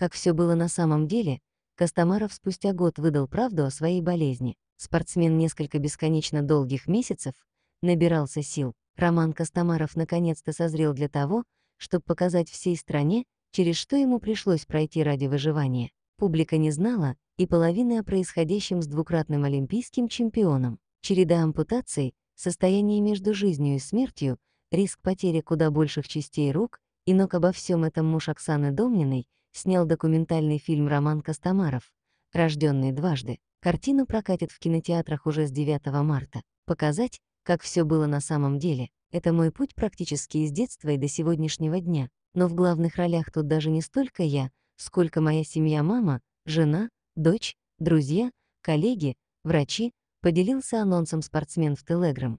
Как все было на самом деле, Костомаров спустя год выдал правду о своей болезни. Спортсмен несколько бесконечно долгих месяцев набирался сил. Роман Костомаров наконец-то созрел для того, чтобы показать всей стране, через что ему пришлось пройти ради выживания. Публика не знала и половины о происходящем с двукратным олимпийским чемпионом. Череда ампутаций, состояние между жизнью и смертью, риск потери куда больших частей рук и ног обо всем этом муж Оксаны Домниной — снял документальный фильм «Роман Костомаров», рожденный дважды». Картина прокатит в кинотеатрах уже с 9 марта. Показать, как все было на самом деле, это мой путь практически из детства и до сегодняшнего дня. Но в главных ролях тут даже не столько я, сколько моя семья мама, жена, дочь, друзья, коллеги, врачи, поделился анонсом спортсмен в Телеграм.